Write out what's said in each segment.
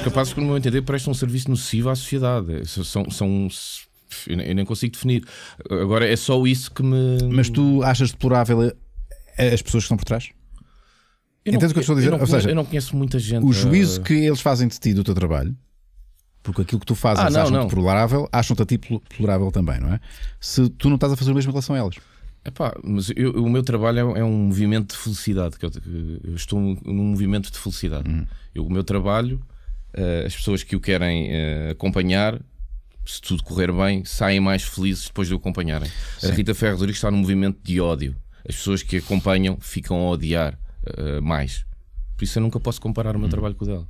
os capazes, que, no meu entender, prestam um serviço nocivo à sociedade. São, são eu nem consigo definir. Agora é só isso que me. Mas tu achas deplorável eh, as pessoas que estão por trás? Entendo o que eu estou a dizer? Eu não, seja, eu não, conheço muita gente. O juízo eh, que eles fazem de ti do teu trabalho, porque aquilo que tu fazes ah, acham-te deplorável, acham-te a ti deplorável também, não é? Se tu não estás a fazer o mesmo em relação a elas. Epá, mas eu, o meu trabalho é, é, um movimento de felicidade. Que eu, eu estou num movimento de felicidade. Uhum. o meu trabalho eh, as pessoas que o querem eh, acompanhar se tudo correr bem, saem mais felizes depois de o acompanharem. Sim. A Rita Ferro Rodrigues está num movimento de ódio. As pessoas que a acompanham ficam a odiar uh, mais. Por isso eu nunca posso comparar o meu hum. trabalho com o dela.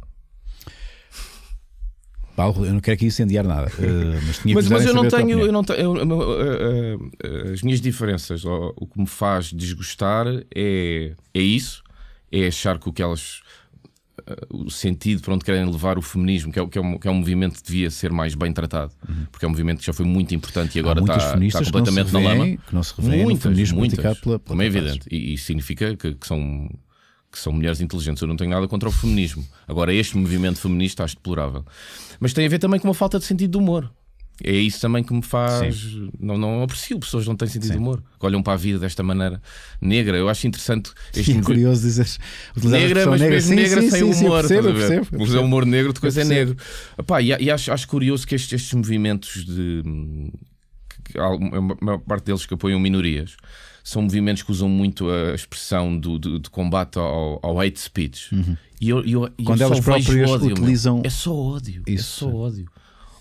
Paulo, eu não quero aqui incendiar nada. Uh, mas, mas, mas eu, não tenho, eu, não tenho, eu as minhas diferenças, o, o que me faz desgostar é, é isso: é achar que o que elas eh, o sentido para onde querem levar o feminismo, que é, que é, um, que é um movimento que devia ser mais bem tratado, uhum. porque é um movimento que já foi muito importante e agora está, está, completamente vê, na lama. Que não se revêem feminismo muitas, pela, pela como é evidente. E, e significa que, que, são, que são mulheres inteligentes. Eu não tenho nada contra o feminismo. Agora, este movimento feminista acho deplorável. Mas tem a ver também com uma falta de sentido de humor é isso também que me faz. Não, não aprecio pessoas que não têm sentido de humor, que olham para a vida desta maneira negra. Eu acho interessante. Este é curioso dizer negra, mas negra. sim, negra sim, sem sim, humor. Sim, eu percebo, percebo, humor negro de coisa é negro. Epá, e, e acho, acho curioso que estes, estes movimentos de. É a maior parte deles que apoiam minorias são movimentos que usam muito a expressão do, do de combate ao, ao hate speech. Uhum. E eu, eu, Quando elas próprias ódio, utilizam. Meu. É só ódio. Isso. É só ódio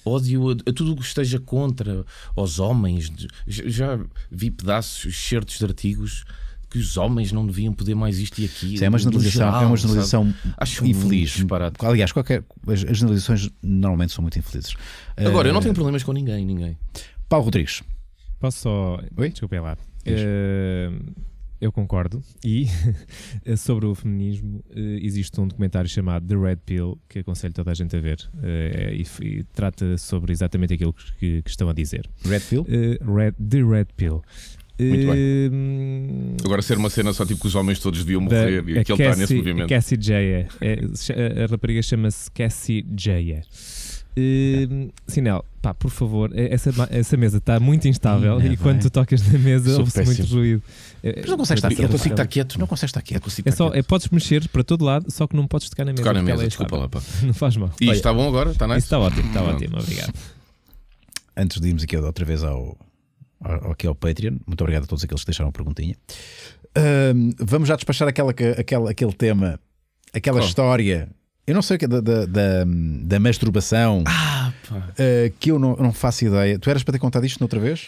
ódio a, a tudo o que esteja contra os homens. Já vi pedaços, excertos de artigos que os homens não deviam poder mais isto e aquilo. Sim, é uma generalização, geral, é uma generalização Acho infeliz. Um Aliás, qualquer, as, as generalizações normalmente são muito infelizes. Agora, uh, eu não tenho problemas com ninguém, ninguém. Paulo Rodrigues. Posso só. Oi? Desculpem lá. Uh, eu concordo. E sobre o feminismo, eh, existe um documentário chamado The Red Pill que aconselho toda a gente a ver eh, e, trata sobre exatamente aquilo que, estão a dizer. Red Pill? Eh, Red, The Red Pill. Muito bem. Agora ser uma cena só tipo que os homens todos deviam morrer e que ele está nesse movimento. Cassie Jaya. É, a, rapariga chama-se Cassie Jaya. Uh, sinal, pá, por favor, é, essa, essa mesa está muito instável e quando tu tocas na mesa ouve-se muito ruído. Mas não consegues estar quieto. Eu consigo é estar quieto. Não consegues estar quieto. É só, é, podes mexer para todo lado, só que não podes tocar na mesa. Tocar na mesa, é desculpa lá, pá. Não faz mal. E está bom agora? Está nice? Está ótimo, está ótimo, obrigado. Antes de irmos aqui outra vez ao, ao, aqui ao Patreon, muito obrigado a todos aqueles que deixaram a perguntinha. Um, vamos já despachar aquela, aquela, aquele tema, aquela Qual? história. Eu não sei o que é da, da, da, da masturbação. Ah, uh, que eu não, não faço ideia. Tu eras para ter contado isto noutra vez?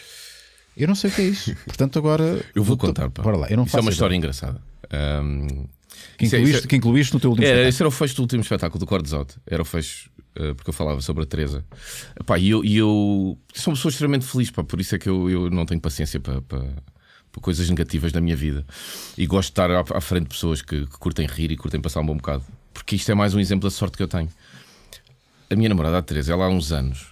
Eu não sei o que é isso. Portanto, agora. Eu vou contar. Bora lá. Eu não isso é faço é uma ideia. história engraçada. Um, que, incluíste, isso é, isso é... que incluíste no teu último espetáculo. Esse era o fecho do último espetáculo do Cordesote. Era o fecho, eh, porque eu falava sobre a Teresa. Pá, e eu, são eu sou uma pessoa extremamente feliz, pá, por isso é que eu, eu não tenho paciência para, para, para coisas negativas na minha vida. E gosto de estar à, à frente de pessoas que, que, curtem rir e curtem passar um bom bocado. Porque isto é mais um exemplo da sorte que eu tenho. A minha namorada, a Teresa, ela há uns anos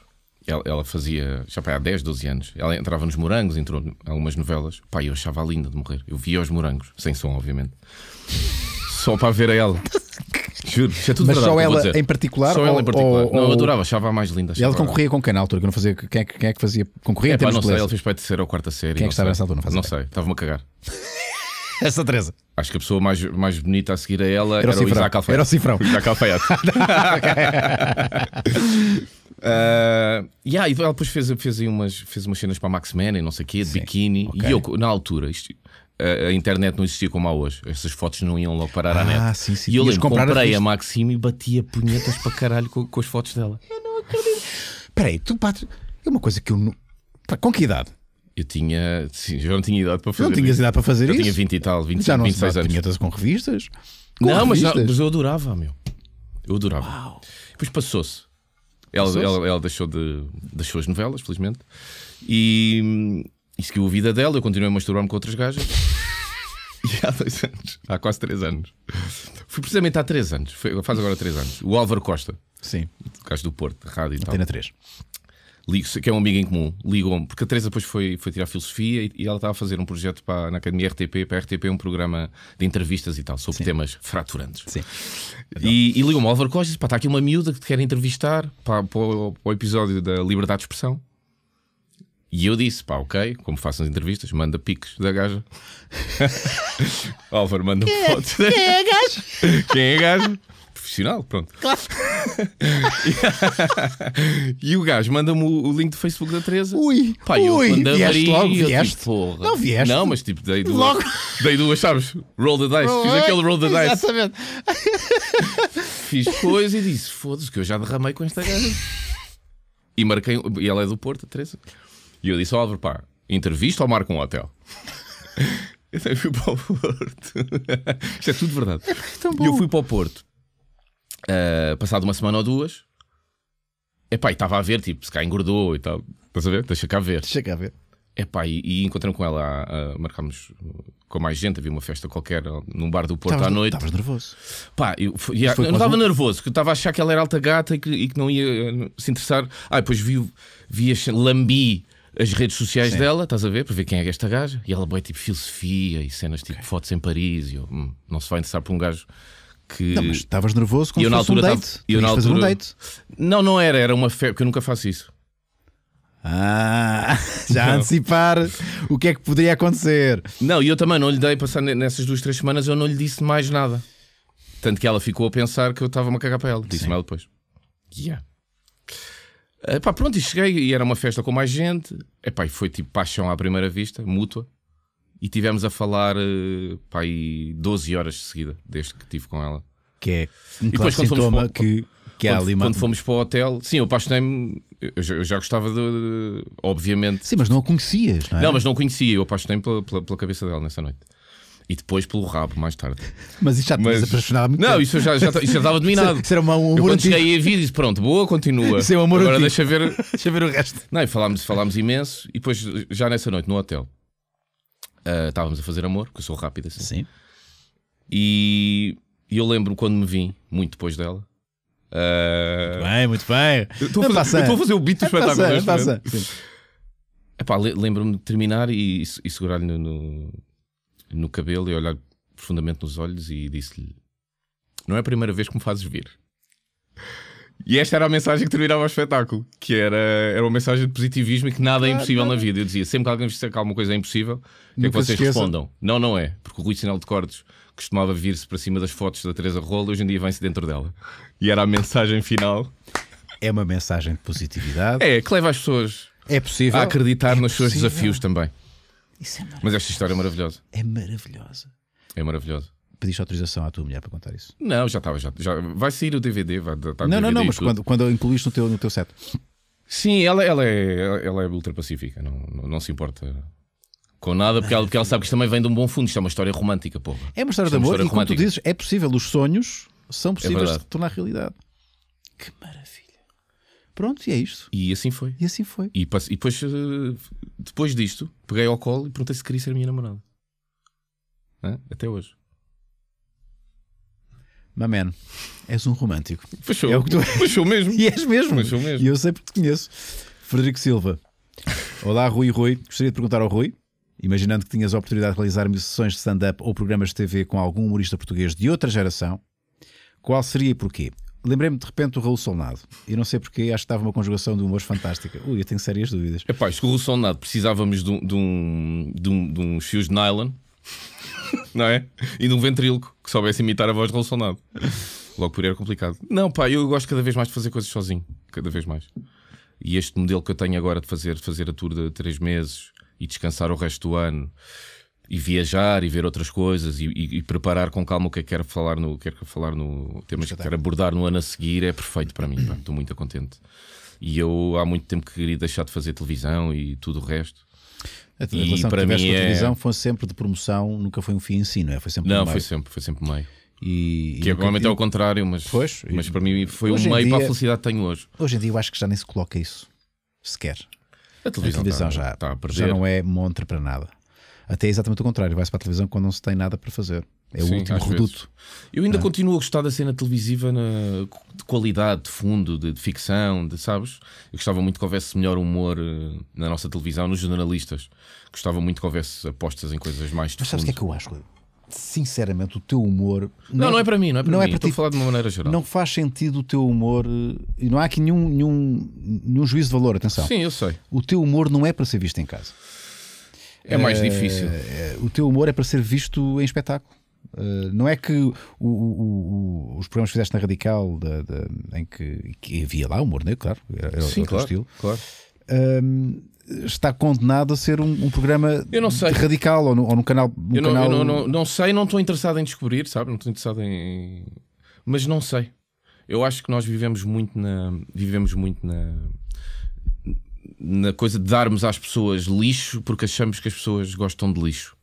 ela, ela, fazia, já pá, há 10, 12 anos, ela entrava nos morangos, entrou em algumas novelas. pai eu achava linda de morrer. Eu via os morangos, sem som, obviamente. Só para ver a ela. Juro, é tudo Mas verdade, só ela em particular? Só ou, ela em particular. Ou, não, eu adorava, achava a mais linda. E ela concorria com quem na altura? Que não fazia, quem, é, que, quem é que fazia? Concorria é, pá, não sei, ela fez para a terceira ou quarta série. Quem é que estava nessa altura? Não, não sei, estava-me a cagar. Essa Teresa. Acho que a pessoa mais, mais bonita a seguir a ela era, era o, o Isaac Alfaiate. Era o Cifrão. O Isaac Alfaiate. Uh, yeah, e ela depois fez, fez, aí umas, fez umas cenas para a Max Mann e não sei o quê, de biquíni. Okay. E eu, na altura, isto, ah, a internet não existia como há hoje. Essas fotos não iam logo parar ah, à net. Sim, sim. E eu lembro, comprei a, a Maxime e batia punhetas para caralho com, com, as fotos dela. Eu não acredito. Peraí, tu bates. É uma coisa que eu. Não... Com que idade? Eu tinha. Sim, eu não tinha idade para fazer. Não tinhas idade para fazer eu isso? Eu tinha 20 e tal, 25, Já não 26 anos. punhetas com revistas? Com não, revistas? Mas, não, mas eu adorava, meu. Eu adorava. Uau. Depois passou-se. Ela, ela, ela, deixou, de, deixou as novelas, felizmente. E, e seguiu a vida dela. Eu continuei a masturbar-me com outras gajas. E há dois anos, há quase três anos. Foi precisamente há três anos, foi, faz agora três anos. O Álvaro Costa. Sim. O gajo do Porto, rádio e Antena tal. 3 que é um amigo em comum, ligou-me, porque a Teresa depois foi, foi tirar filosofia e, e, ela estava a fazer um projeto para, na Academia RTP, para a RTP, é um programa de entrevistas e tal, sobre Sim. temas fraturantes. Sim. E, e ligou-me ao Álvaro Costa e está aqui uma miúda que te quer entrevistar para, para, o, para o episódio da Liberdade de Expressão. E eu disse, pá, ok, como faço as entrevistas, manda piques da gaja. Álvaro, manda que, é? foto. Quem é a gaja? Quem é a gaja? profissional, pronto. Claro. e o gajo manda-me o, link do Facebook da Teresa. Ui, pá, ui, eu, vieste logo, tipo, vieste. Tipo, não vieste. Não, mas tipo, dei duas, logo. dei duas, sabes? Roll the dice. Fiz aquele roll the dice. Exatamente. Fiz coisa e disse, foda-se, que eu já derramei com esta gaja. E marquei, e ela é do Porto, a Teresa. E eu disse, ó Álvaro, pá, entrevista ou marca um hotel? É é eu fui para o Porto. Isto é tudo verdade. É, e eu fui para o Porto. Uh, passado uma semana ou duas, epá, e estava a ver, tipo, se cá engordou e tal. Estás a ver? Deixa cá ver. Deixa cá ver. Epá, e, e encontrei com ela, a, ah, a, ah, marcámos com mais gente, havia uma festa qualquer num bar do Porto tavas, à noite. Estavas nervoso. Pá, eu, eu, eu não estava nervoso, que eu estava a achar que ela era alta gata e que, e que não ia eh, se interessar. Ah, depois vi, vi as, lambi as redes sociais Sim. dela, estás a ver, para ver quem é, é esta gaja. E ela boia tipo filosofia e cenas tipo okay. fotos em Paris. E eu, hum, não se vai interessar por um gajo que. Não, mas estavas nervoso quando o na altura um date. Tava... Eu na altura... fazer um date. Não, não era, era uma febre, porque eu nunca faço isso. Ah, já não. antecipar o que é que poderia acontecer. Não, e eu também não lhe dei passar nessas duas, três semanas, eu não lhe disse mais nada. Tanto que ela ficou a pensar que eu estava-me a cagar para ela. Disse-me ela depois. Yeah. Epá, pronto, e cheguei e era uma festa com mais gente. Epá, e foi tipo paixão à primeira vista, mútua e tivemos a falar uh, pá, 12 horas de seguida, desde que estive com ela. Que é um e depois, quando fomos para, que, que quando, ali, quando fomos para o hotel, sim, eu apaixonei-me. Eu, já, gostava de, Obviamente. Sim, mas não a conhecias, não é? Não, mas não conhecia. Eu apaixonei-me pela, pela, pela cabeça dela nessa noite. E depois pelo rabo, mais tarde. Mas isso já te mas... apaixonava muito. Não, isso já, já, isso já estava dominado. Isso, é- isso era uma, um eu, quando cheguei a vida disse: pronto, boa, continua. Isso é um amor Agora deixa ver... deixa ver o resto. Não, e falámos, falámos imenso. E depois, já nessa noite, no hotel, Uh, estávamos a fazer amor, porque eu sou rápido assim. Sim. E, e eu lembro quando me vim, muito depois dela. Uh... Muito bem, muito bem. Eu estou a, fazer, estou a fazer o beat do espetáculo. lembro-me de terminar e, e segurar-lhe no, no, no cabelo e olhar profundamente nos olhos e disse-lhe: Não é a primeira vez que me fazes vir. E esta era a mensagem que terminava o espetáculo, que era, era uma mensagem de positivismo e que nada é impossível na vida. Eu dizia sempre que alguém me disser que alguma coisa é impossível, que é que vocês respondam. Não, não é, porque o Rui Sinal de Cortes costumava vir-se para cima das fotos da Teresa Rola, hoje em dia vem-se dentro dela. E era a mensagem final. É uma mensagem de positividade. É, que leva as pessoas é possível. a acreditar é nos possível. seus desafios também. Isso é Mas esta história é maravilhosa. É maravilhosa. É maravilhosa pediste autorização à tua mulher para contar isso? Não, já estava. Já, já, vai sair o DVD. Vai, tá, tá não, não, não, mas quando, quando incluíste no teu, no teu set. Sim, ela, ela é, ela é ultrapacífica, não, não, não se importa com nada, porque ela, porque ela sabe que isto também vem de um bom fundo. Isto é uma história romântica, porra. É uma história é de amor, história e como tu dizes, é possível, os sonhos são possíveis é de tornar realidade. Que maravilha. Pronto, e é isto. E assim foi. E assim foi. E, e depois, eh, depois disto, peguei ao colo e perguntei se queria ser minha namorada. Hã? Até hoje. Maman, és um romântico. Fechou. É o que tu és. Fechou mesmo. E és mesmo. Fechou mesmo. E eu sei porque te conheço. Frederico Silva. Olá, Rui Rui. Gostaria de perguntar ao Rui, imaginando que tinhas a oportunidade de realizar sessões de stand-up ou programas de TV com algum humorista português de outra geração, qual seria e porquê? Lembrei-me de repente do Raul Solnado. E não sei porque, acho que estava uma conjugação de humores fantástica. Ui, eu tenho sérias dúvidas. É pá, com o Raul Solnado precisávamos de, um, de, um, de, um, de fios de nylon não é? E de um ventríloco que soubesse imitar a voz de Bolsonaro. Logo por aí era complicado. Não, pá, eu gosto cada vez mais de fazer coisas sozinho. Cada vez mais. E este modelo que eu tenho agora de fazer, fazer a tour de três meses e descansar o resto do ano e viajar e ver outras coisas e, e, e preparar com calma o que é que quero falar no, que quero falar no temas que quero abordar no ano a seguir é perfeito para mim. Estou muito contente. E eu há muito tempo que queria deixar de fazer televisão e tudo o resto. A e para mim é... televisão foi sempre de promoção, nunca foi um fim em si, não é? Foi sempre Não, foi sempre, foi sempre meio. E, que e é, é o é ao contrário, mas, pois, mas para mim foi um meio dia, para a felicidade que tenho hoje. Hoje em dia eu acho que já nem se coloca isso, sequer. A televisão, a televisão está, já, está já não é monte para nada. Até é exatamente o contrário, vai-se para a televisão quando não se tem nada para fazer. É Sim, o último reduto. Vezes. Eu ainda é? continuo a gostar da cena televisiva na, de qualidade, de fundo, de, de, ficção, de, sabes? Eu gostava muito que houvesse melhor humor eh, na nossa televisão, nos jornalistas. Gostava muito que houvesse apostas em coisas mais de Mas sabes o que é que eu acho? Sinceramente, o teu humor. Não, não, é não é para mim, não é para não é mim. É para Estou ti. a falar de uma maneira geral. Não faz sentido o teu humor. Eh, e não há aqui nenhum, nenhum, nenhum juízo de valor, atenção. Sim, eu sei. O teu humor não é para ser visto em casa. É mais eh, difícil. o teu humor é para ser visto em espetáculo. Eh, não é que o, o, o, os programas que fizeste na Radical, de, de, em que, que, havia lá humor negro, claro, era, Sim, claro, estilo, claro. Um, ehm, está condenado a ser um, um programa radical ou no, ou no canal. Um eu, não, canal... Eu não, não, não, sei, não estou interessado em descobrir, sabe? Não estou interessado em. Mas não sei. Eu acho que nós vivemos muito na. Vivemos muito na. Na coisa de darmos às pessoas lixo porque achamos que as pessoas gostam de lixo.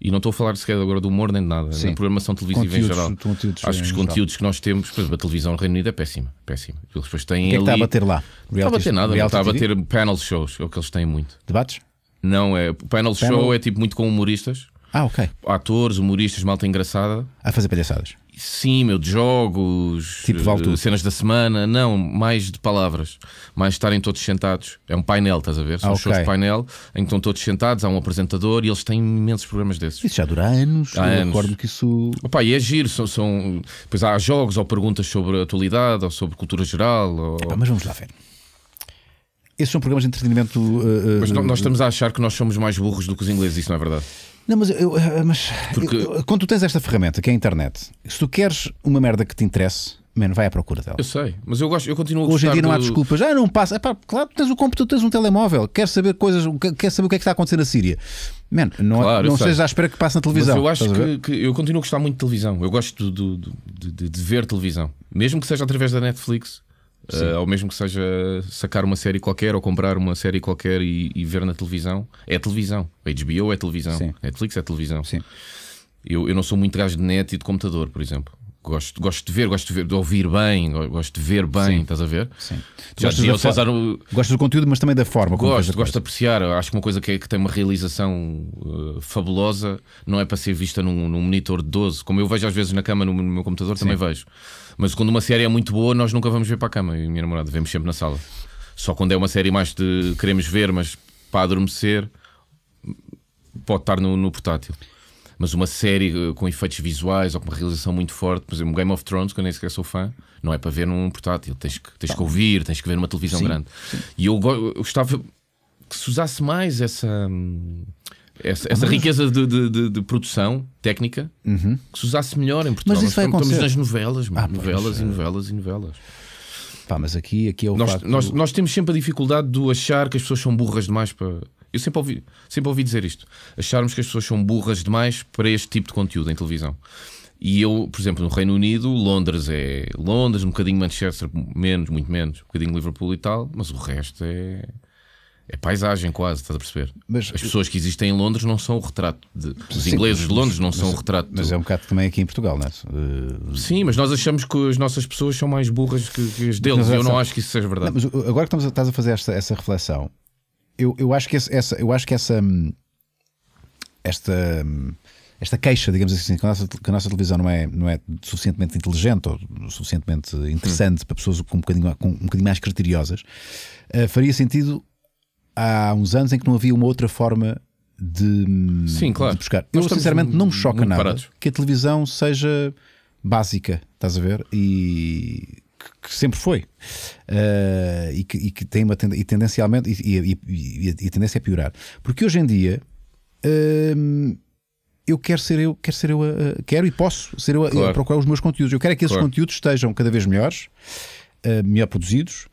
E não estou a falar sequer agora do humor nem de nada, Sim. na programação televisiva conteúdos, em geral. Conteúdos Acho que os conteúdos geral. que nós temos, por a televisão no Reino Unido é péssima. péssima. Eles depois têm o que é que está a bater lá? não está a bater nada, não está a bater panel shows, é o que eles têm muito. Debates? Não, é. O panel, panel show é tipo muito com humoristas. Ah, ok. Atores, humoristas, malta engraçada. A fazer palhaçadas. Sim, meu, de jogos, tipo, cenas da semana, não, mais de palavras, mais estarem todos sentados. É um painel, estás a ver? São ah, okay. shows de painel em que estão todos sentados, há um apresentador e eles têm imensos programas desses. Isso já dura anos, há eu anos. que isso. Opa, e é giro, são, são. Pois há jogos ou perguntas sobre a atualidade ou sobre cultura geral. Ou... Epa, mas vamos lá ver. Esses são programas de entretenimento. Uh, uh, mas nós eh, estamos a achar que nós somos mais burros do que os ingleses, isso não é verdade? Não, mas, eu, mas Porque... eu, quando tu tens esta ferramenta que é a internet, se tu queres uma merda que te interesse, Mano, vai à procura dela. Eu sei, mas eu gosto, eu continuo a Hoje em dia não há do... desculpas. Ah, não passa. claro, tens o computador, tens um telemóvel, queres saber coisas, queres saber o que é que está a acontecer na Síria. Mano, não, claro, não sejas à espera que passe na televisão. Mas eu acho que, que, eu continuo a gostar muito de televisão. Eu gosto de, de ver televisão, mesmo que seja através da Netflix Uh, ao mesmo que seja sacar uma série qualquer ou comprar uma série qualquer e, e ver na televisão, é televisão. HBO é televisão, Sim. Netflix é televisão. Sim. Eu, eu não sou muito gajo de net e de computador, por exemplo. Gosto, gosto de ver, gosto de ver, de ouvir bem, gosto de ver bem, sim. estás a ver? Sim. Gosto César. do conteúdo, mas também da forma como Gosto, gosto de apreciar. Acho que uma coisa que, é, que tem uma realização uh, fabulosa não é para ser vista num, num, monitor de 12, como eu vejo às vezes na cama, no, no meu computador, sim. também vejo. Mas quando uma série é muito boa, nós nunca vamos ver para a cama, e minha namorada, vemos sempre na sala. Só quando é uma série mais de queremos ver, mas para adormecer, pode estar no, no portátil mas uma série eh, com efeitos visuais ou com uma realização muito forte, por exemplo, Game of Thrones, que eu nem sequer sou fã, não é para ver num portátil, tens que, tens que ouvir, tens que ver numa televisão sim, grande. Sim. E eu, eu gostava que se usasse mais essa hum, essa, essa mas... riqueza de, de, de, de, produção técnica uhum. que se usasse melhor em Portugal. Mas isso vai estamos, acontecer. estamos nas novelas, ah, novelas e é. novelas e novelas. Pá, mas aqui, aqui é o nós, facto... nós, nós temos sempre a dificuldade de achar que as pessoas são burras demais para, eu sempre ouvi, sempre ouvi dizer isto. Acharmos que as pessoas são burras demais para este tipo de conteúdo em televisão. E eu, por exemplo, no Reino Unido, Londres é Londres, um bocadinho Manchester, menos, muito menos, um bocadinho Liverpool e tal, mas o resto é. É paisagem quase, estás a perceber? Mas, As pessoas que existem em Londres não são o retrato de. Os sim, ingleses de Londres não mas, são o retrato. Mas do... é um bocado também aqui em Portugal, não é? Eh, sim, mas nós achamos que as nossas pessoas são mais burras que, que as deles. Mas, eu não acho que isso seja verdade. Não, mas agora que estamos a, estás a fazer esta, essa reflexão, eu, eu acho que essa, eu acho que essa hum, esta hum, esta queixa, digamos assim, que a, nossa, que a nossa, televisão não é, não é suficientemente inteligente ou suficientemente interessante para pessoas com um bocadinho, com um bocadinho mais criteriosas, uh, faria sentido há uns anos em que não havia uma outra forma de, hum, Sim, claro. de buscar. Eu, sinceramente, não me choca nada parados. que a televisão seja básica, estás a ver? E que, sempre foi uh, e, que, e, que, tem uma tendência, e tendencialmente e, e, a tendência é piorar porque hoje em dia uh, eu quero ser eu quero ser eu quero e posso ser eu, claro. eu procurar os meus conteúdos eu quero é que esses claro. conteúdos estejam cada vez melhores ah, melhor produzidos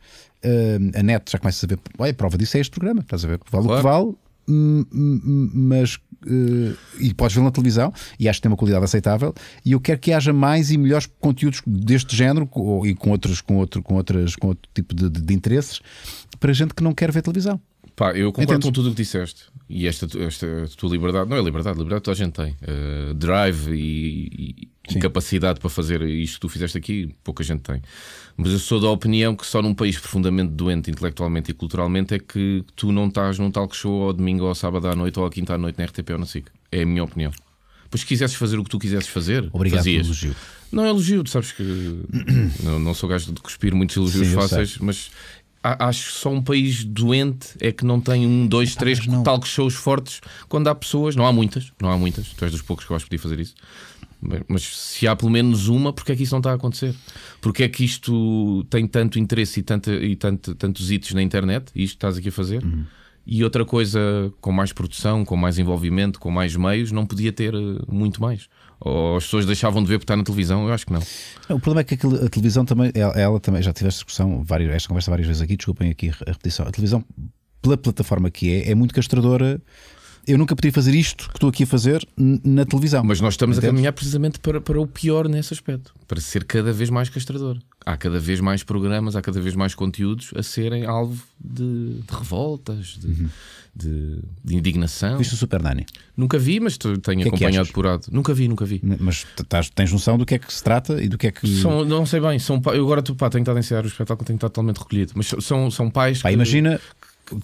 ah, a net já começa a saber a prova disso é este programa estás a ver vale claro. o que vale hum, hum, mas uh, e podes vê-lo na televisão e acho que tem uma qualidade aceitável e eu quero que haja mais e melhores conteúdos deste género ou, e com outros com outro com outras com outro tipo de, de, de interesses para gente que não quer ver televisão Pá, eu concordo com tudo o que disseste. E esta, esta tua liberdade, não é liberdade, liberdade toda a gente tem. Uh, drive e, e capacidade para fazer isto que tu fizeste aqui, pouca gente tem. Mas eu sou da opinião que só num país profundamente doente intelectualmente e culturalmente é que tu não estás num que show ao domingo ou ao sábado à noite ou à quinta à noite na RTP ou na SIC. É a minha opinião. Pois se quisesses fazer o que tu quisesses fazer, Obrigado fazias. elogio. Não é elogio, tu sabes que não, não sou gajo de cuspir muitos elogios Sim, fáceis, mas acho que só um país doente é que não tem um, dois, Epa, três não. talk shows fortes quando há pessoas, não há muitas, não há muitas, tu és dos poucos que eu acho que podia fazer isso. Mas se há pelo menos uma, porque é que isso não está a acontecer? Porque é que isto tem tanto interesse e, tanto, e tanto, tantos hits na internet, isto estás aqui a fazer, uhum. e outra coisa com mais produção, com mais envolvimento, com mais meios, não podia ter eh, muito mais ou as pessoas deixavam de ver por estar na televisão? Eu acho que não. não o problema é que a televisão também, ela, é, é ela também, já tive esta discussão, várias, esta conversa várias vezes aqui, desculpem aqui a repetição. A televisão, pela plataforma que é, é muito castradora eu nunca podia fazer isto que estou aqui a fazer na televisão. Mas nós estamos a caminhar precisamente para, para o pior nesse aspecto para ser cada vez mais castrador. Há cada vez mais programas, há cada vez mais conteúdos a serem alvo de, de revoltas, de, uhum. de, de, indignação. Viste o Super Nani? Nunca vi, mas tenho é que acompanhado é que por alto. Nunca vi, nunca vi. Mas tás, tens noção do que é que se trata e do que é que. São, não sei bem, são, eu agora pá, tenho estado a ensinar o espetáculo, tenho estado totalmente recolhido. Mas são, são pais pá, que, imagina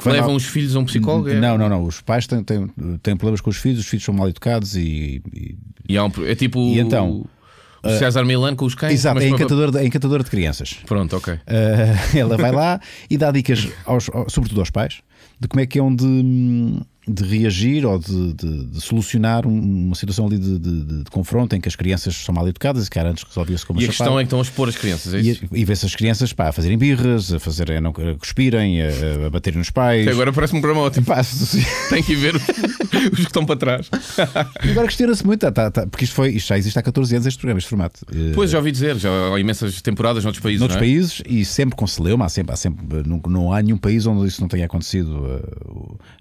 levam os filhos a um psicólogo? É? Não, não, não. Os pais têm, têm, têm, problemas com os filhos, os filhos são mal educados e. e, e um, é tipo. E então. O eh, César Milano com os cães. Exato, é encantador, de, é encantador de crianças. Pronto, ok. Uh, ela vai lá e dá dicas, aos, sobretudo aos pais, de como é que é onde. Hum, de reagir ou de, de, de solucionar uma situação ali de, de, confronto em que as crianças são mal educadas, que era antes resolvia-se como E a chapada. questão é a expor as crianças, é isso? E, e vê-se as crianças pá, a fazerem birras, a, fazerem, não, a cuspirem, a, a baterem nos pais. Até agora parece-me um programa ótimo. Pá, Tem que ver os, que estão para trás. E agora questiona-se muito, tá, tá, tá, porque isto, foi, isto já existe há 14 anos este programa, este formato. Eh, pois, já ouvi dizer, já há imensas temporadas noutros países. Noutros é? países e sempre com celeuma, há sempre, há sempre eh, não, não, há nenhum país onde isso não tenha acontecido. Eh,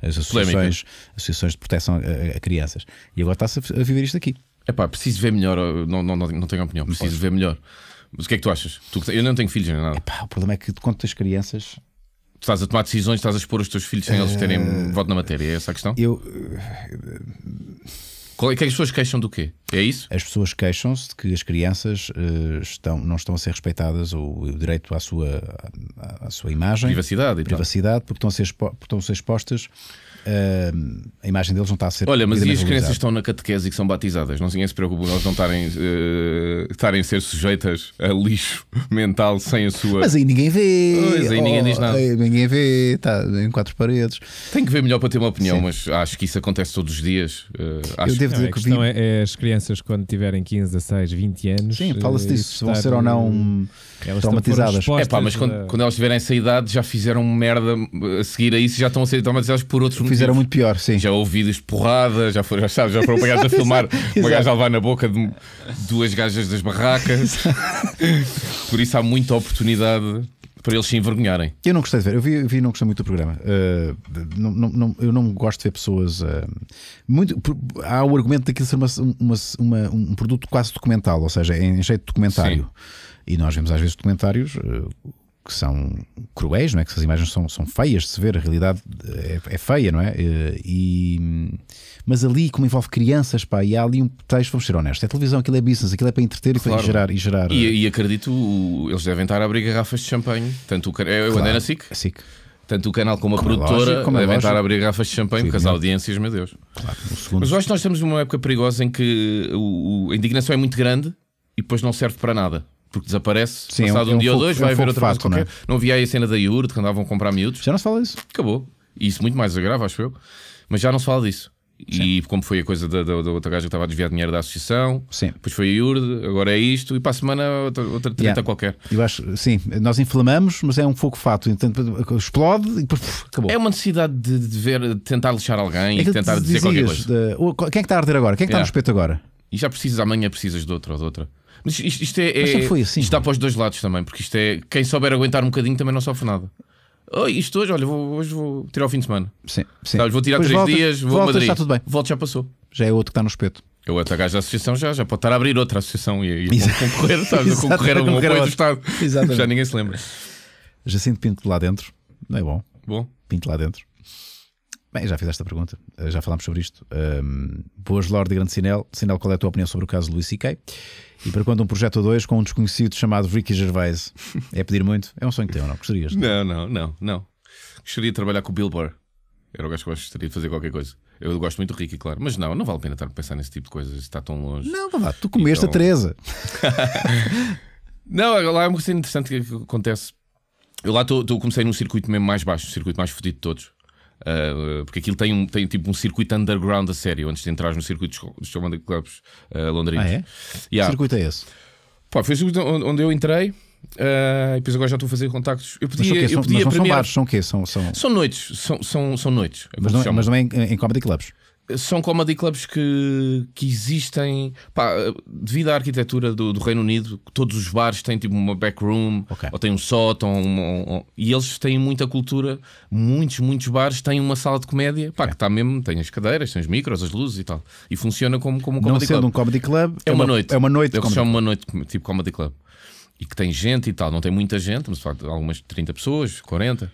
as associações. Polémica associações, associações de proteção a, a crianças. E agora está-se a viver isto aqui. É pá, preciso ver melhor. Não, não, não tenho opinião, preciso pois. ver melhor. Mas o que é que tu achas? Tu, eu não tenho filhos nem nada. Epá, o problema é que quando tens crianças. Tu estás a tomar decisões, estás a expor os teus filhos sem eles terem eh, voto na matéria, é essa a questão? Eu. Qual é que as pessoas queixam do quê? É isso? As pessoas queixam-se de que as crianças uh, estão, não estão a ser respeitadas o, o direito à sua, à, à sua imagem, privacidade, privacidade porque estão a ser, expo, estão a ser expostas Uh, a imagem deles não está a ser. Olha, mas e as crianças estão na catequese e que são batizadas? Não se preocupa elas não estarem, uh, a ser sujeitas a lixo mental sem a sua. Mas aí ninguém vê. Pois, aí oh, ninguém diz oh, nada. ninguém vê, está em quatro paredes. Tem que ver melhor para ter uma opinião, Sim. mas acho que isso acontece todos os dias. Uh, acho... Eu devo dizer não, que a questão vi... É, é, as crianças quando tiverem 15, 16, 20 anos. Sim, fala-se eh, disso, se vão ser ou não elas traumatizadas. É pá, mas quando, quando elas tiverem essa idade já fizeram merda a seguir a isso já estão a ser traumatizadas por outros motivos fizeram muito pior, sim. Já ouvidos vídeos de porrada, já foram, já sabes, já foram para gajos a filmar uma gaja a levar na boca de duas gajas das barracas. Por isso há muita oportunidade para eles se envergonharem. Eu não gostei de ver, eu vi, e vi não gostei muito do programa. Uh, não, não, não, eu não gosto de ver pessoas. Uh, muito, há o argumento daquilo ser uma, uma, uma, um produto quase documental, ou seja, é em jeito de documentário. Sim. E nós vemos às vezes documentários. Uh, que são cruéis, não é? Que essas imagens são, são feias de se ver, a realidade é, é feia, não é? Eh, e, mas ali, como envolve crianças, pá, e há ali um texto, vamos ser honestos, é televisão, aquilo é business, aquilo é para entreter claro. e, gerar, e gerar. E, eh, e acredito, eles devem estar a abrir garrafas de champanhe, tanto o, é claro. na SIC. A SIC. Tanto o canal como a como produtora loja, como devem a estar a abrir garrafas de champanhe porque as audiências, meu Deus. Claro, Mas eu acho que nós estamos numa época perigosa em que o, o, a indignação é muito grande e depois não serve para nada porque desaparece, Sim, é passado é um, um, dia um ou dois, é um vai haver outra fato, coisa é? qualquer. Não, é? havia aí a cena da Iurde que andavam a comprar miúdos. Já não se fala disso. Acabou. E isso muito mais agrava, acho eu. Mas já não se fala disso. Sim. E como foi a coisa da, da, da outra gaja que estava a desviar dinheiro da associação, sim. depois foi a IURD, agora é isto, e para a semana outra, outra yeah. qualquer. Eu acho, sim, nós inflamamos, mas é um fogo fato, então, explode e puf, acabou. É uma necessidade de, de, ver, de tentar lixar alguém é e tentar dizer qualquer coisa. De, quem é que está a arder agora? Quem é que yeah. está no espeto agora? E já precisas, amanhã precisas de outra ou de outra. Mas isto, isto é. é Mas foi assim. Isto está é? para os dois lados também, porque isto é. Quem souber aguentar um bocadinho também não sofre nada. Oh, isto hoje, olha, vou, hoje vou tirar o fim de semana. Sim, sim. Tá, vou tirar Depois três volta, dias, vou volta, a Madrid. Está tudo bem. Volto, já passou. Já é outro que está no espeto. É outro gajo da associação, já, já pode estar a abrir outra associação e, e concorrer, sabes? Exato. concorrer a um apoio do Estado. Exatamente. Já ninguém se lembra. já sinto Pinto lá dentro, não é bom? Bom. Pinto lá dentro. Bem, já fiz esta pergunta, eh, já falámos sobre isto. Um, boas Lorde Grande Sinel. Sinel, qual é a tua opinião sobre o caso de Luís C.K.? E para quando um projeto ou dois com um desconhecido chamado Ricky Gervais? É pedir muito? É um sonho teu, não? Gostarias? Não, não, não, não. Gostaria de trabalhar com o Bill Burr. Era o gajo que gostaria de fazer qualquer coisa. Eu gosto muito do Ricky, claro. Mas não, não vale a pena estar a pensar nesse tipo de coisas. Está tão longe. Não, vá, tu comeste então... a Teresa. não, lá é uma coisa interessante que acontece. Eu lá tô, tô comecei num circuito mesmo mais baixo, o circuito mais fodido de todos. Uh, porque aquilo tem, um, tem tipo um circuito underground a sério, antes de entrar no circuito dos Comedy Clubs uh, ah, londrinos. Ah, é? Yeah. Que circuito é esse? foi o circuito onde eu entrei. Uh, e depois agora já estou a fazer contactos. Eu podia, mas são, premiar... são bares, são o quê? São, são... são noites, são, são, são noites. É mas, não, é- mas não, é em, em comedy clubs são comedy clubs que, que existem pá, devido à arquitetura do, do, Reino Unido. Todos os bares têm tipo uma backroom okay. ou têm um sótão um, um, um, e eles têm muita cultura. Muitos, muitos bares têm uma sala de comédia pá, okay. que está mesmo, tem as cadeiras, tem os micros, as luzes e tal. E funciona como, como um comedy Não sendo club. um comedy club, é, é, uma, uma, noite. É uma noite. Eles chamam uma noite tipo comedy club e que tem gente e tal. Não tem muita gente, mas de algumas 30 pessoas, 40.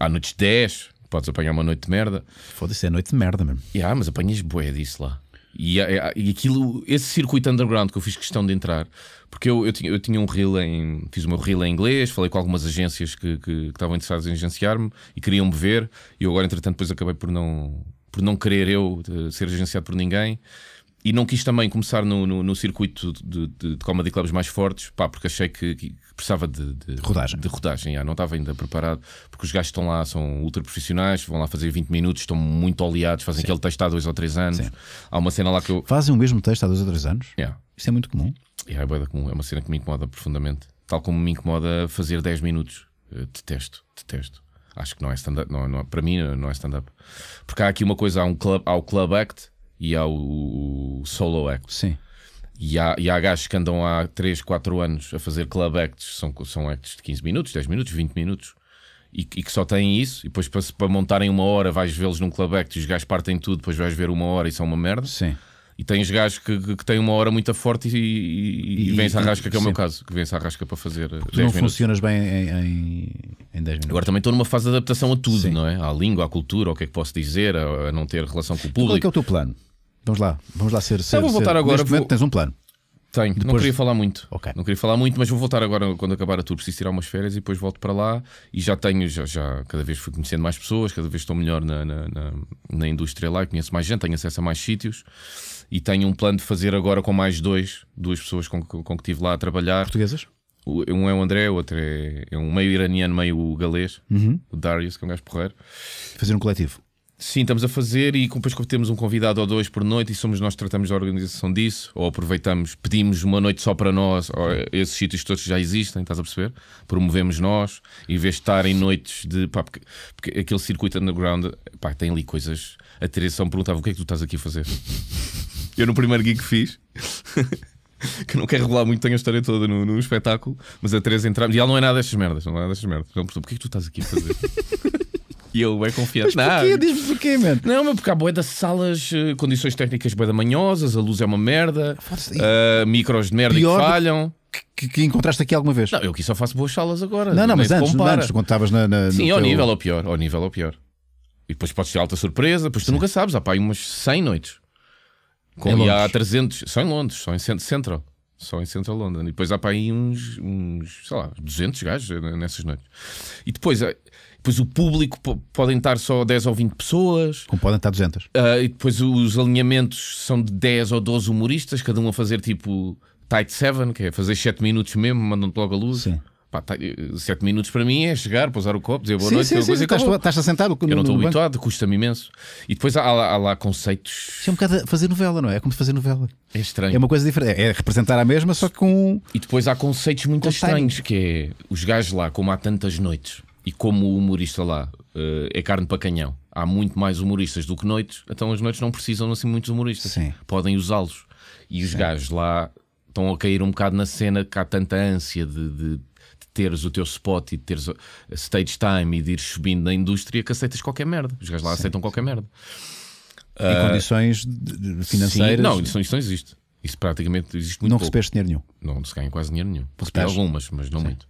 Há noites 10 Podes apanhar uma noite de merda. Foda-se, é noite de merda mesmo. Yeah, mas apanhas boé disso lá. E, é, é, e, aquilo, esse circuito underground que eu fiz questão de entrar, porque eu, eu, tinha, eu tinha um reel em. Fiz o meu reel em inglês, falei com algumas agências que, que, que estavam interessadas em agenciar-me e queriam-me ver, e eu agora, entretanto, depois acabei por não, por não querer eu eh, ser agenciado por ninguém. E não quis também começar no, no, no circuito de, de, de comedy clubs mais fortes, pá, porque achei que, que precisava de, de, rodagem. De rodagem já, não estava ainda preparado, porque os gajos estão lá, são ultra profissionais, vão lá fazer 20 minutos, estão muito oleados, fazem Sim. aquele texto há 2 ou 3 anos. Sim. Há uma cena lá que eu. Fazem o mesmo texto há 2 ou 3 anos? Yeah. Isso é muito comum. Yeah, é, comum. é uma cena que me incomoda profundamente. Tal como me incomoda fazer 10 minutos. Eu eh, detesto, detesto. Acho que não é stand-up, não, não, para mim eh, não é stand-up. Porque há aqui uma coisa, há, um club, há o club act e há o, o solo act. Sim e há, e há gajos que andam há 3, 4 anos a fazer club acts, são, são acts de 15 minutos, 10 minutos, 20 minutos, e, e que só têm isso, e depois para, para montarem uma hora vais vê-los num club act e os gajos partem tudo, depois vais ver uma hora e são uma merda. Sim. E tens gajos que, que, têm uma hora muito forte e, e, e vêm-se à rasca, que é o meu caso, que vêm-se à rasca para fazer. Porque eh, 10 não minutos. funcionas bem em, em, em 10 minutos. Agora também estou numa fase de adaptação a tudo, Sim. não é? À língua, à cultura, ao que é que posso dizer, a, a não ter relação com o público. Qual é, que é o teu plano? Vamos lá, vamos lá ser. ser vou voltar ser. agora. Neste vou... momento tens um plano. Tenho, depois... não queria falar muito. Okay. Não queria falar muito, mas vou voltar agora quando acabar a tour. Preciso tirar umas férias e depois volto para lá. E já tenho, já, já cada vez fui conhecendo mais pessoas, cada vez estou melhor na, na, na, na indústria lá, conheço mais gente, tenho acesso a mais sítios. E tenho um plano de fazer agora com mais dois, duas pessoas com, com, com que estive lá a trabalhar. Portuguesas? Um é o André, o outro é, é um meio iraniano, meio galês, uhum. o Darius, que é um gajo porreiro. Fazer um coletivo. Sim, estamos a fazer e depois temos um convidado ou dois por noite e somos nós que tratamos da organização disso, ou aproveitamos, pedimos uma noite só para nós, esses sítios todos já existem, estás a perceber? Promovemos nós, em vez de estar em noites de. Pá, porque, porque aquele circuito underground pá, tem ali coisas. A Teresa me perguntava o que é que tu estás aqui a fazer. Eu no primeiro gig que fiz. que não quer revelar muito, tenho a história toda no, no espetáculo, mas a Teresa entrava e ela não é nada destas merdas, não é nada destas merdas. Então, portanto, o que é que tu estás aqui a fazer? E ele é confiante. Mas porquê? Diz-me porquê, mano. Não, mas porque há boeda salas, eh, condições técnicas boeda manhosas, a luz é uma merda, uh, micros de merda Pior que falham. Que, que encontraste aqui alguma vez? Não, eu aqui só faço boas salas agora. Não, não, mas antes, antes, quando estavas na, na. Sim, ao teu... nível ou pior, ao nível ou pior. E depois podes ter alta surpresa, pois tu nunca sabes, há pá, aí umas 100 noites. Com, e há 300, só em Londres, só em Centro. Só em Central London. E depois há para aí uns, uns sei lá, 200 gajos eh, nessas noites. E depois, eh, depois o público podem estar só 10 ou 20 pessoas. Como podem estar 200. Uh, eh, e depois os alinhamentos são de 10 ou 12 humoristas, cada um a fazer tipo tight seven, que é fazer 7 minutos mesmo, mandam-te logo a luz. Sim. Pá, tá, sete minutos para mim é chegar, pousar o copo, dizer boa sim, noite, sim, sim, coisa, estás, estás a sentar. eu não estou habituado, custa-me imenso. E depois há, há, há lá conceitos. Isso é um bocado fazer novela, não é? É como fazer novela. É estranho. É uma coisa diferente. É representar a mesma, só que com. E depois há conceitos muito com estranhos, time. que é os gajos lá, como há tantas noites, e como o humorista lá eh, é carne para canhão, há muito mais humoristas do que noites, então as noites não precisam assim muitos humoristas. Sim. Podem usá-los. E os Sim. gajos lá estão a cair um bocado na cena que há tanta ânsia de, de, de teres o teu spot e de teres stage time e de ir subindo na indústria que aceitas qualquer merda. Os gajos lá Sim. aceitam qualquer merda. Em uh, ah, condições financeiras? Sim, não, isso, isso não existe. Isso praticamente existe muito Não recebeste dinheiro nenhum? Não, não se ganha quase dinheiro nenhum. Recebi algumas, mas não Sim. muito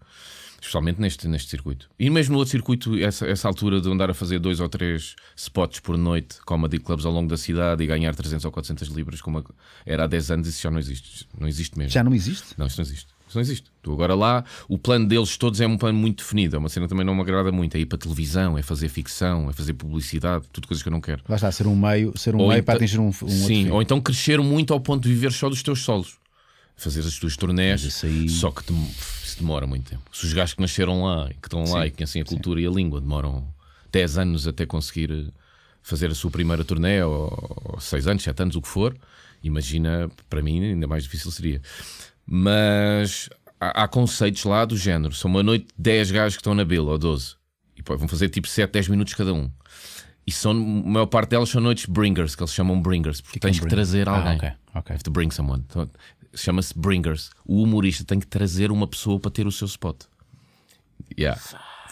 especialmente neste, neste circuito. E mesmo no outro circuito, essa, essa altura de andar a fazer dois ou três spots por noite, de clubs ao longo da cidade e ganhar 300 ou 400 libras, como era há 10 anos, isso já não existe. Não existe mesmo. Já não existe? Não, isso não existe. Isso não existe. Tu agora lá, o plano deles todos é um plano muito definido. É uma cena que também não me agrada muito. É ir para televisão, é fazer ficção, é fazer publicidade, tudo coisas que eu não quero. Basta ser um meio, ser um meio então, para atingir um, um Sim, ou então crescer muito ao ponto de viver só dos teus solos fazer as tuas turnés, aí... só que isso demora muito tempo. Se os gajos que nasceram lá, que estão lá e que conhecem a cultura sim. e a língua demoram 10 anos até conseguir eh, fazer a sua primeira turnê, ou 6 anos, 7 anos, o que for, imagina, para mim ainda mais difícil seria. Mas há, há conceitos lá do género, são uma noite 10 gajos que estão na Bila, ou 12, e pô, vão fazer tipo 7, 10 minutos cada um. E são, a maior parte delas são noites bringers, que eles chamam bringers, porque que é tens que, trazer ah, alguém. Ah, okay, okay. have to bring someone. Então, chama-se Bringers. O humorista tem que trazer uma pessoa para ter o seu spot. Yeah.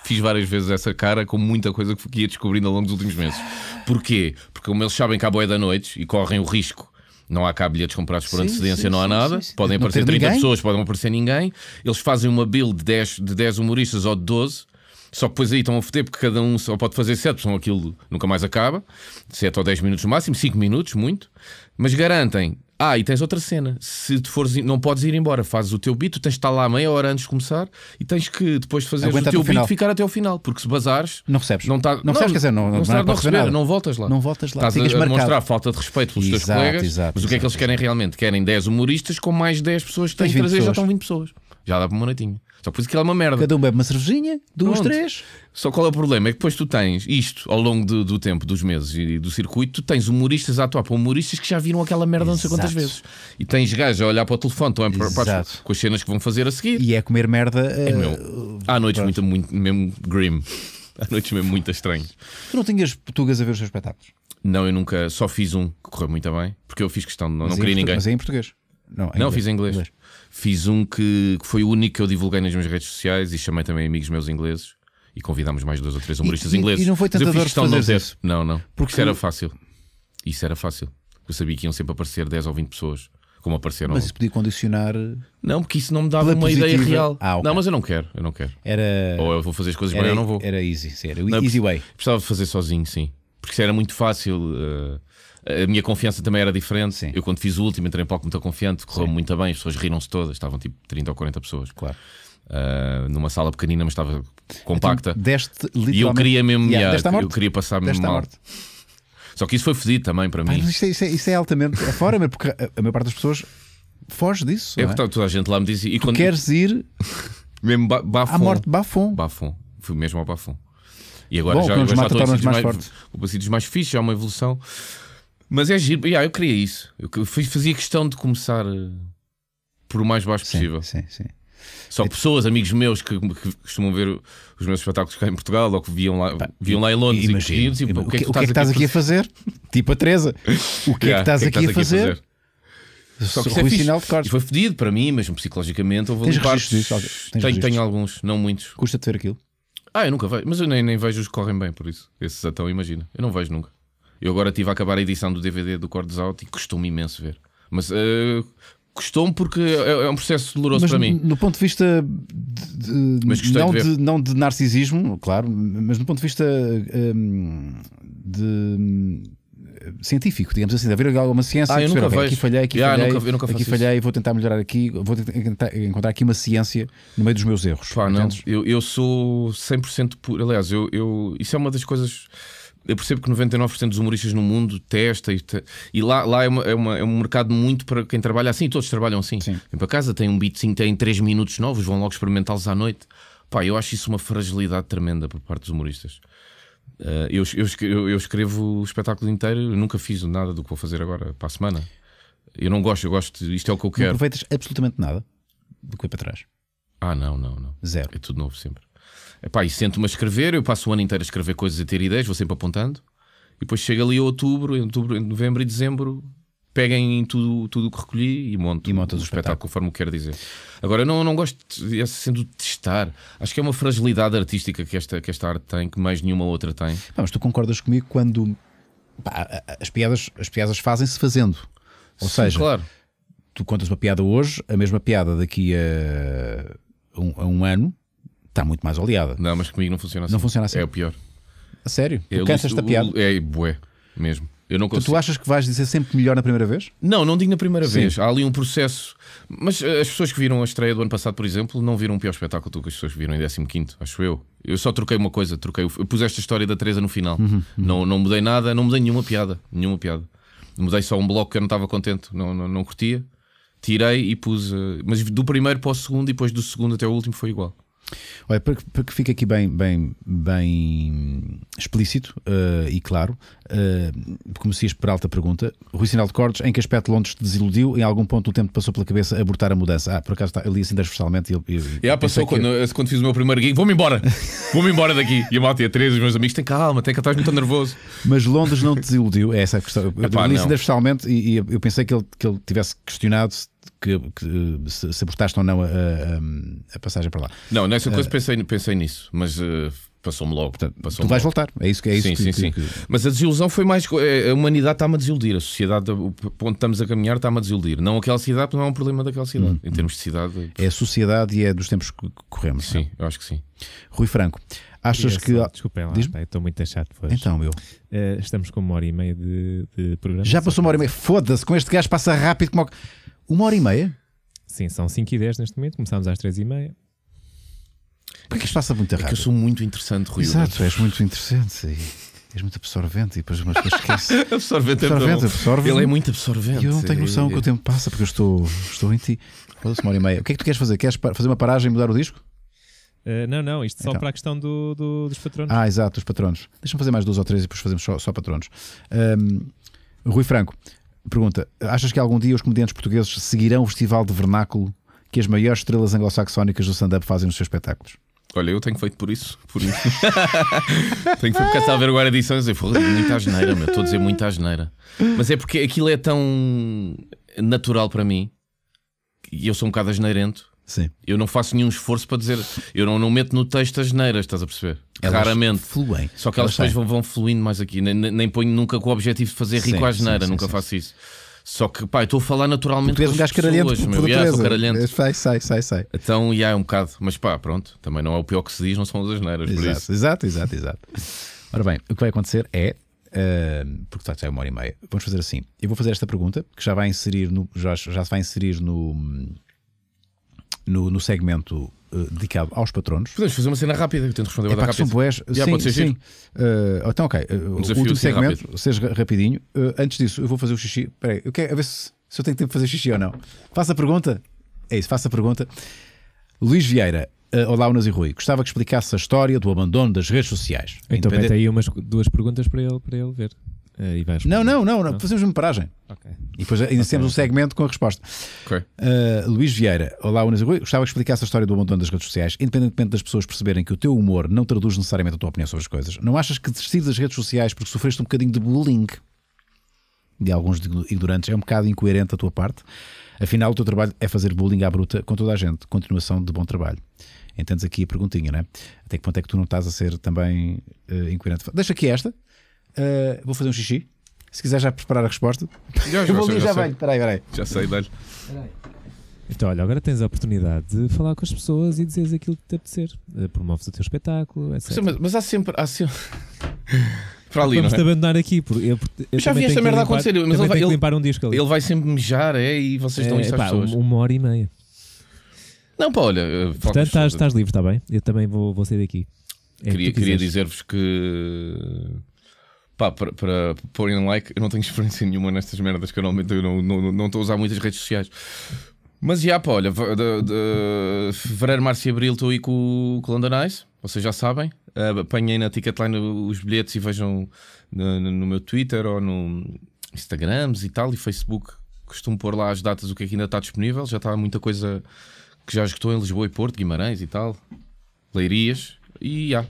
Fiz várias vezes essa cara com muita coisa que ia descobrindo ao longo dos últimos meses. Porquê? Porque como eles sabem que há boia da noite e correm o risco não há cá bilhetes comprados por sim, antecedência, sim, não há sim, nada. Podem aparecer 30 ninguém? pessoas, podem aparecer ninguém. Eles fazem uma build de 10, de 10 humoristas ou de 12. Só que depois aí estão a foder porque cada um só pode fazer 7, senão aquilo nunca mais acaba. 7 ou 10 minutos no máximo, 5 minutos, muito. Mas garantem ah, e tens outra cena. Se tu fores, não podes ir embora, fazes o teu beat, tu tens de estar lá meia hora antes de começar e tens que, depois de fazer o teu beat, final. ficar até ao final, porque se bazares, não recebes. Não, tá, não, não recebes, quer dizer, não, não, não, é não, receber, não voltas lá. Não voltas lá. Estás a, demonstrar falta de respeito pelos exato, teus colegas. Exato, mas o que é que exato, eles querem realmente? Querem 10 humoristas com mais 10 pessoas que têm que trazer, já estão 20 pessoas. Já dá para uma noitinha só por isso que é uma merda. Cada um bebe uma cervejinha, duas, Pronto. três. Só qual é o problema? É que depois tu tens isto ao longo do tempo, dos meses e do circuito, tu tens humoristas a atuar para humoristas que já viram aquela merda Exato. não sei quantas vezes. E tens gajos a olhar para o telefone estão para, para as, com as cenas que vão fazer a seguir. E é comer merda. É uh, meu. Há eh, noites muito, muito, mesmo grim. Há noites mesmo muito estranhas. Tu não tinhas portugas a ver os seus espetáculos? Não, eu nunca. Só fiz um que correu muito bem, porque eu fiz questão, não, não queria ninguém. Mas é em português. Não, não fiz em inglês. inglês. Fiz um que, que, foi o único que eu divulguei nas minhas redes sociais e chamei também amigos meus ingleses e convidámos mais dois ou três humoristas e, ingleses. E, e não foi tentador fazer não isso? Não, não. Porque isso era fácil. Isso era fácil. Eu sabia que iam sempre aparecer 10 ou 20 pessoas como apareceram. Mas isso podia condicionar. Eh, não, porque isso não me dava uma positiva. ideia real. Ah, okay. Não, mas eu não quero, eu não quero. Era... Ou eu vou fazer as coisas era, bem, eu não vou. Era easy, era não, easy way. Precisava fazer sozinho, sim. Porque isso era muito fácil. Uh, a minha confiança também era diferente. Sim. Eu, quando fiz o último, entrei em palco muito confiante, correu muito bem, as pessoas riram-se todas, estavam tipo 30 ou 40 pessoas. Claro. Uh, numa sala pequenina, mas estava compacta. Então, deste, e eu queria mesmo. Yeah, eu queria passar mesmo mal. Morte. Só que isso foi fedido também para Pai, mim. isso é, é, é altamente é fora, porque a maior parte das pessoas foge disso. É, é? Tá, toda a gente lá me diz E quando... queres ir mesmo ba bafon. à morte Bafon? Bafon. Fui mesmo ao Bafon. E agora Bom, já, agora já estou em sítios mais, mais, mais fixe, já é uma evolução. Mas é giro, yeah, eu queria isso. Eu fazia questão de começar eh, por o mais baixo sim, possível. Sim, sim. Só pessoas, amigos meus que, que, costumam ver os meus espetáculos cá em Portugal ou que viam lá, Pá, viam lá em Londres imagino, e, imagino, tipo, o que é que, é que estás aqui a fazer? tipo a Teresa, o que é que é estás aqui a fazer? Só que isso é Sinal de Cortes. E foi fedido para mim, mesmo psicologicamente. Houve Tens partes... disso? Tens tenho, tenho, alguns, não muitos. Custa-te ver aquilo? Ah, eu nunca vejo, mas eu nem, nem vejo os que correm bem, por isso. Esses então, imagina. Eu não vejo nunca. Eu agora tive a acabar a edição do DVD do Cordes Out e costumo imenso ver. Mas uh, porque é, é, é, um processo doloroso mas para mim. No ponto de vista de, de, não, de, de, não de narcisismo, claro, mas no ponto de vista um, ehm, de científico, digamos assim, de haver alguma ciência. Ah, eu nunca vejo. Aqui falhei, aqui yeah, falhei, nunca, eu nunca aqui falhei, vou tentar melhorar aqui, vou tentar encontrar aqui uma ciência no meio dos meus erros. Pá, não, eu, eu sou 100% puro. Aliás, eu, eu, isso é uma das coisas eu percebo que 99% dos humoristas no mundo testa e, te... e lá, lá é, uma, é, uma, é, um mercado muito para quem trabalha assim, todos trabalham assim. Sim. Vem para casa, tem um beatzinho, tem 3 minutos novos, vão logo experimentá-los à noite. Pá, eu acho isso uma fragilidade tremenda por parte dos humoristas. Uh, eu, eu, eu, escrevo o espetáculo inteiro, eu nunca fiz nada do que vou fazer agora para a semana. Eu não gosto, eu gosto, isto é o que eu quero. Não aproveitas absolutamente nada do que é para trás. Ah, não, não, não. Zero. É tudo novo sempre. Epá, e sento-me a escrever, eu passo o ano inteiro a escrever coisas, a ter ideias, vou sempre apontando. E depois chega ali a outubro, em outubro, em novembro e dezembro, peguem em tudo, tudo o que recolhi e monto, e montas o, o espetáculo, espetáculo, conforme quero dizer. Agora, eu não, não gosto, de, sendo testar, acho que é uma fragilidade artística que esta, que esta arte tem, que mais nenhuma outra tem. Não, mas tu concordas comigo quando pá, as piadas, as piadas fazem-se fazendo. Ou Sim, seja, claro. tu contas uma piada hoje, a mesma piada daqui a um, a um ano está muito mais oleada. Não, mas comigo não funciona assim. Não funciona assim. É o pior. A sério? Tu cansas da piada? É bué, mesmo. Eu não consigo. Tu, tu, achas que vais dizer sempre melhor na primeira vez? Não, não digo na primeira Sim. vez. Há ali um processo. Mas eh, as pessoas que viram a estreia do ano passado, por exemplo, não viram um pior espetáculo do que as pessoas que viram em 15, acho eu. Eu só troquei uma coisa, troquei. Eu pus esta história da Teresa no final. Uhum, uhum. Não, não mudei nada, não mudei nenhuma piada. Nenhuma piada. Mudei só um bloco que eu não estava contente, não, não, não curtia. Tirei e pus. Eh, mas do primeiro para o segundo e depois do segundo até o último foi igual. Olha, para, para que fique aqui bem, bem, bem explícito uh, e claro, uh, como se por alta pergunta, Rui Sinal de Cordes, em que aspecto Londres te desiludiu? Em algum ponto o tempo passou pela cabeça abortar a mudança? Ah, por acaso está, ali assim transversalmente. Eu, eu, passou quando, eu... quando, fiz o meu primeiro gig, vou-me embora, vou-me embora daqui. E a malta e a Teresa, os meus amigos, tem calma, tem que estar muito nervoso. Mas Londres não te desiludiu? É essa a questão. Eu li assim transversalmente e, e, eu pensei que ele, que ele tivesse questionado se que, que se, se ou não a, a, a, passagem para lá. Não, nessa coisa uh, pensei, pensei nisso, mas. Uh, Passou-me logo. Portanto, passou tu vais logo. voltar, é isso que é isso. Sim, que, sim, sim. Que... Mas a desilusão foi mais. Eh, a humanidade está-me a desiludir, a sociedade, o ponto estamos a caminhar, está-me a desiludir. Não aquela cidade, não é um problema daquela cidade, hum, em termos de cidade. É a sociedade e é dos tempos que corremos. É? Sim, não? eu acho que sim. Rui Franco, Achas essa, que. Desculpem lá, estou muito achado. depois. Então, meu. Uh, eh, estamos com uma hora e meia de, de programa. Já passou uma hora e meia. Foda-se, com este gajo passa rápido como. Uma hora e meia? Sim, são 5 e 10 neste momento, começámos às 3 e meia. Por que é isto passa muito rápido? É que eu sou muito interessante, Rui. Exato, és muito interessante. E... És muito absorvente e depois umas coisas esquece. absorvente, absorvente, é absorve. Ele é muito absorvente. E eu não tenho noção é, que o tempo passa porque eu estou, estou em ti. se uma hora e meia. O que é que tu queres fazer? Queres fazer uma paragem e mudar o disco? Uh, não, não, isto então. só para a questão do, do, dos patronos. Ah, exato, dos patronos. Deixa-me fazer mais dois ou três e depois fazemos só, só patronos. Um, Rui Franco, Pergunta: achas que algum dia os comediantes portugueses seguirão o festival de vernáculo que as maiores estrelas anglo-saxónicas do stand-up fazem nos seus espetáculos? Olha, eu tenho feito por isso. Por isso. tenho que ficar a vergonhar edições. e falei muita asneira, meu. Estou a dizer muita asneira. Mas é porque aquilo é tão natural para mim e eu sou um bocado asneirento Sim. Eu não faço nenhum esforço para dizer. Eu não, não meto no texto as neiras, estás a perceber? Elas Raramente. Fluem. Só que elas, elas vão, vão, fluindo mais aqui. Nem, nem ponho nunca com o objetivo de fazer rico sim, à sim, nunca sim, faço isso. Só que, pá, estou a falar naturalmente. Tu és um gajo caralhento, meu. Yeah, caralhento. Sai, sai, sai, Então, já yeah, é um bocado. Mas pá, pronto. Também não é o pior que se diz, não são as asneiras. Exato, exato, exato, exato. Ora bem, o que vai acontecer é. Uh, porque está já é uma hora e meia. Vamos fazer assim. Eu vou fazer esta pergunta que já vai inserir no, já, já se vai inserir no, hum, no, no segmento uh, dedicado aos patronos. Podemos fazer uma cena rápida, tento responder é, Já sim, pode ser sim. Uh, então, ok. Uh, um o último assim, segmento, rápido. seja rapidinho. antes disso, eu vou fazer o xixi. Espera aí, eu quero a ver se, se eu tenho tempo de fazer xixi ou não. Faça a pergunta. É isso, faça a pergunta. Luís Vieira, Olá, Unas e Rui. Gostava que explicasse a história do abandono das redes sociais. Então, Independente... mete aí umas duas perguntas para ele, para ele ver. Eh, e vais. Não, não, não, não, fazemos uma paragem. Okay. E depois iniciamos okay. um segmento com a resposta. Okay. Uh, Luís Vieira, olá, Unas. Gostava de explicar essa história do abandono das redes sociais, independentemente das pessoas perceberem que o teu humor não traduz necessariamente a tua opinião sobre as coisas. Não achas que desistir das redes sociais porque sofreste um bocadinho de bullying de alguns ignorantes é um bocado incoerente da tua parte? Afinal, o teu trabalho é fazer bullying à bruta com toda a gente. Continuação de bom trabalho. Entendes aqui a perguntinha, né? Até que ponto é que tu não estás a ser também uh, incoerente? Deixa aqui esta, Uh, vou fazer um xixi. Se quiser já preparar a resposta. Já, já, eu vou ali já, já venho. Já sei, velho. Então, olha, agora tens a oportunidade de falar com as pessoas e dizeres aquilo que te apetecer. Eh, promoves o teu espetáculo, etc. Sim, mas, mas há sempre. Há sempre... para ali, Vamos-te é? abandonar aqui. Porque eu, eu já vi esta merda limpar, acontecer. Mas ele vai, ele, limpar um disco ali. ele vai sempre mijar, é? E vocês é, dão isso às pá, pessoas. Uma hora e meia. Não, pá, olha. Eh, Portanto, estás, estás livre, está bem? Eu também vou, vou sair daqui. É queria que queria dizer-vos que Pá, para, para porem um like, eu não tenho experiência nenhuma nestas merdas que eu normalmente não, não, não estou a usar muitas redes sociais. Mas já, pá, olha, de, de fevereiro, março e abril estou aí com, com o London Eyes, vocês já sabem. Ah, apanhem na Ticketline os bilhetes e vejam no, no meu Twitter ou no Instagrams e tal, e Facebook. Costumo pôr lá as datas, o que, é que ainda está disponível. Já está muita coisa que já estou em Lisboa e Porto, Guimarães e tal, Leirias. E já,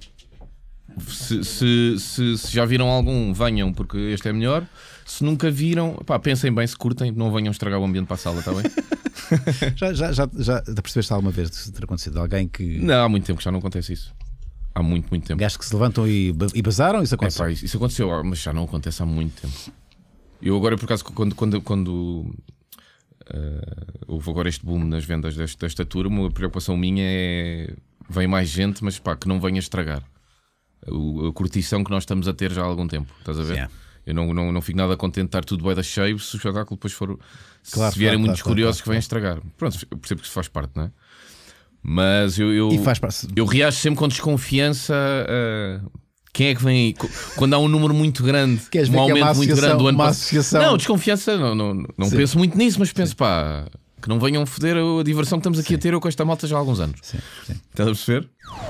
se, se, se, já viram algum, venham, porque este é melhor. Se nunca viram, pá, pensem bem, se curtem, não venham estragar o ambiente para a sala, está bem? já, já, já, já percebeste alguma vez de ter acontecido alguém que. Não, há muito tempo que já não acontece isso. Há muito, muito tempo. Gajos que se levantam e, e bazaram, isso aconteceu? É, pá, isso, isso, aconteceu, ah, mas já não acontece há muito tempo. Eu agora, por acaso, quando. quando, quando uh, houve agora este boom nas vendas desta, desta turma, a preocupação minha é. Vem mais gente, mas pá, que não venha estragar a curtição que nós estamos a ter já há algum tempo. Estás a ver? Yeah. Eu não, não, não fico nada contente de estar tudo bem da cheio se o espetáculo depois for. Claro, se vierem claro, muitos claro, curiosos que vêm estragar. Pronto, eu percebo que isso faz parte, não é? Mas eu. eu e faz parte. Eu reajo sempre com desconfiança. quem é que vem aí? Quando há um número muito grande, Queres um é aumento é muito grande do ano passado. Não, desconfiança, não, não, não penso muito nisso, mas penso, Sim. pá, que não venham foder a diversão que estamos aqui Sim. a ter eu com esta malta já há alguns anos. Sim. Sim. Estás a perceber?